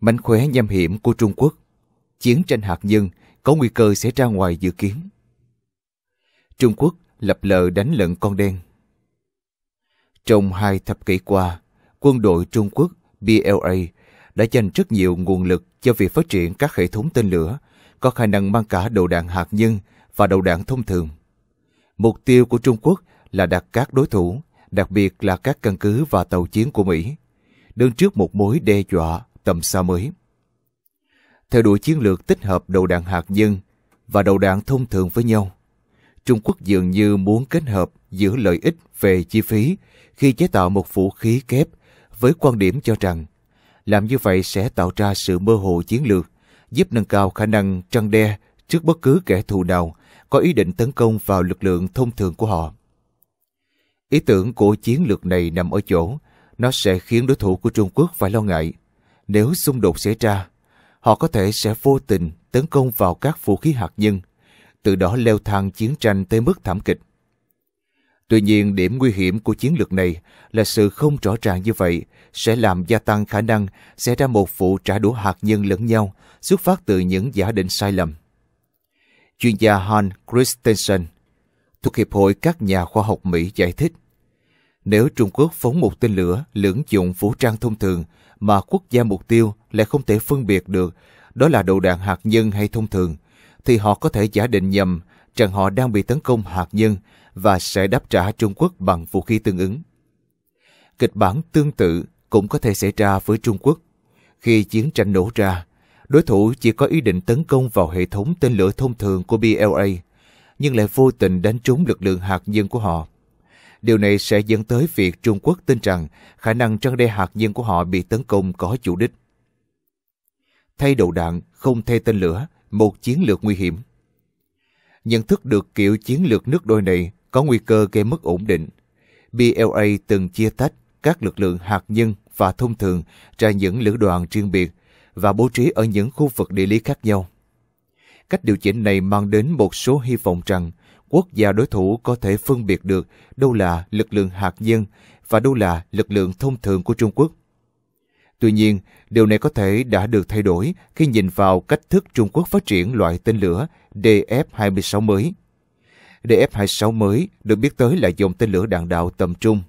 mánh khóe nham hiểm của Trung Quốc. Chiến tranh hạt nhân có nguy cơ sẽ ra ngoài dự kiến. Trung Quốc lập lờ đánh lận con đen. Trong hai thập kỷ qua, quân đội Trung Quốc BLA đã dành rất nhiều nguồn lực cho việc phát triển các hệ thống tên lửa có khả năng mang cả đầu đạn hạt nhân và đầu đạn thông thường. Mục tiêu của Trung Quốc là đặt các đối thủ, đặc biệt là các căn cứ và tàu chiến của Mỹ, đứng trước một mối đe dọa tầm xa mới. Theo đuổi chiến lược tích hợp đầu đạn hạt nhân và đầu đạn thông thường với nhau, Trung Quốc dường như muốn kết hợp giữa lợi ích về chi phí khi chế tạo một vũ khí kép với quan điểm cho rằng làm như vậy sẽ tạo ra sự mơ hồ chiến lược, giúp nâng cao khả năng trăng đe trước bất cứ kẻ thù nào có ý định tấn công vào lực lượng thông thường của họ. Ý tưởng của chiến lược này nằm ở chỗ, nó sẽ khiến đối thủ của Trung Quốc phải lo ngại nếu xung đột xảy ra, họ có thể sẽ vô tình tấn công vào các vũ khí hạt nhân, từ đó leo thang chiến tranh tới mức thảm kịch. Tuy nhiên, điểm nguy hiểm của chiến lược này là sự không rõ ràng như vậy sẽ làm gia tăng khả năng xảy ra một vụ trả đũa hạt nhân lẫn nhau xuất phát từ những giả định sai lầm. Chuyên gia Han Christensen thuộc Hiệp hội các nhà khoa học Mỹ giải thích nếu Trung Quốc phóng một tên lửa lưỡng dụng vũ trang thông thường mà quốc gia mục tiêu lại không thể phân biệt được đó là đầu đạn hạt nhân hay thông thường, thì họ có thể giả định nhầm rằng họ đang bị tấn công hạt nhân và sẽ đáp trả Trung Quốc bằng vũ khí tương ứng. Kịch bản tương tự cũng có thể xảy ra với Trung Quốc. Khi chiến tranh nổ ra, đối thủ chỉ có ý định tấn công vào hệ thống tên lửa thông thường của BLA, nhưng lại vô tình đánh trúng lực lượng hạt nhân của họ. Điều này sẽ dẫn tới việc Trung Quốc tin rằng khả năng trăn đe hạt nhân của họ bị tấn công có chủ đích. Thay đầu đạn, không thay tên lửa, một chiến lược nguy hiểm. Nhận thức được kiểu chiến lược nước đôi này có nguy cơ gây mất ổn định. BLA từng chia tách các lực lượng hạt nhân và thông thường ra những lữ đoàn riêng biệt và bố trí ở những khu vực địa lý khác nhau. Cách điều chỉnh này mang đến một số hy vọng rằng quốc gia đối thủ có thể phân biệt được đâu là lực lượng hạt nhân và đâu là lực lượng thông thường của Trung Quốc. Tuy nhiên, điều này có thể đã được thay đổi khi nhìn vào cách thức Trung Quốc phát triển loại tên lửa DF-26 mới. DF-26 mới được biết tới là dòng tên lửa đạn đạo tầm trung,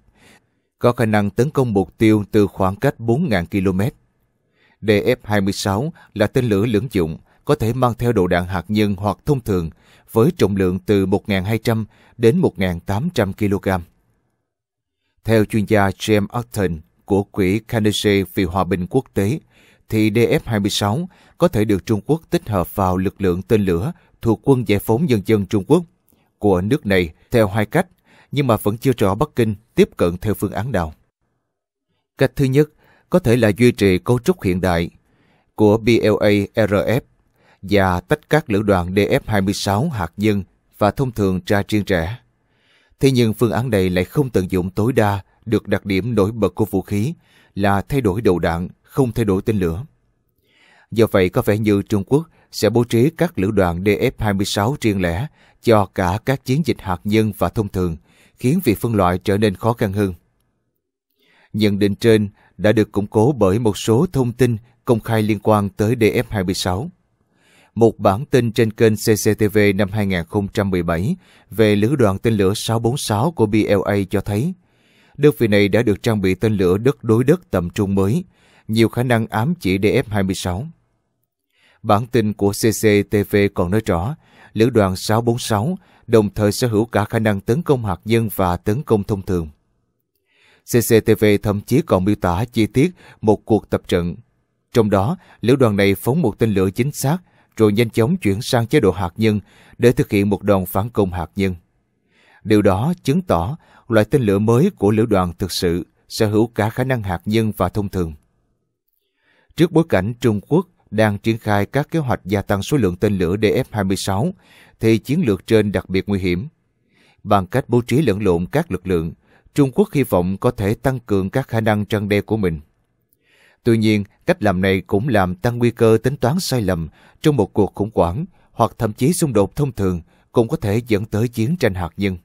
có khả năng tấn công mục tiêu từ khoảng cách 4.000 km. DF-26 là tên lửa lưỡng dụng, có thể mang theo đồ đạn hạt nhân hoặc thông thường với trọng lượng từ 1.200 đến 1.800 kg. Theo chuyên gia James Acton của Quỹ Carnegie vì Hòa bình Quốc tế, thì DF-26 có thể được Trung Quốc tích hợp vào lực lượng tên lửa thuộc quân giải phóng nhân dân Trung Quốc của nước này theo hai cách, nhưng mà vẫn chưa rõ Bắc Kinh tiếp cận theo phương án nào. Cách thứ nhất có thể là duy trì cấu trúc hiện đại của BLA-RF và tách các lữ đoàn DF-26 hạt nhân và thông thường ra riêng rẽ. Thế nhưng phương án này lại không tận dụng tối đa được đặc điểm nổi bật của vũ khí là thay đổi đầu đạn, không thay đổi tên lửa. Do vậy có vẻ như Trung Quốc sẽ bố trí các lữ đoàn DF-26 riêng lẻ cho cả các chiến dịch hạt nhân và thông thường, khiến việc phân loại trở nên khó khăn hơn. Nhận định trên đã được củng cố bởi một số thông tin công khai liên quan tới DF-26 một bản tin trên kênh CCTV năm 2017 về lữ đoàn tên lửa 646 của BLA cho thấy, đơn vị này đã được trang bị tên lửa đất đối đất tầm trung mới, nhiều khả năng ám chỉ DF-26. Bản tin của CCTV còn nói rõ, lữ đoàn 646 đồng thời sở hữu cả khả năng tấn công hạt nhân và tấn công thông thường. CCTV thậm chí còn miêu tả chi tiết một cuộc tập trận. Trong đó, lữ đoàn này phóng một tên lửa chính xác rồi nhanh chóng chuyển sang chế độ hạt nhân để thực hiện một đòn phản công hạt nhân. Điều đó chứng tỏ loại tên lửa mới của lữ đoàn thực sự sở hữu cả khả năng hạt nhân và thông thường. Trước bối cảnh Trung Quốc đang triển khai các kế hoạch gia tăng số lượng tên lửa DF-26, thì chiến lược trên đặc biệt nguy hiểm. Bằng cách bố trí lẫn lộn các lực lượng, Trung Quốc hy vọng có thể tăng cường các khả năng trăng đe của mình. Tuy nhiên, cách làm này cũng làm tăng nguy cơ tính toán sai lầm trong một cuộc khủng hoảng hoặc thậm chí xung đột thông thường cũng có thể dẫn tới chiến tranh hạt nhân.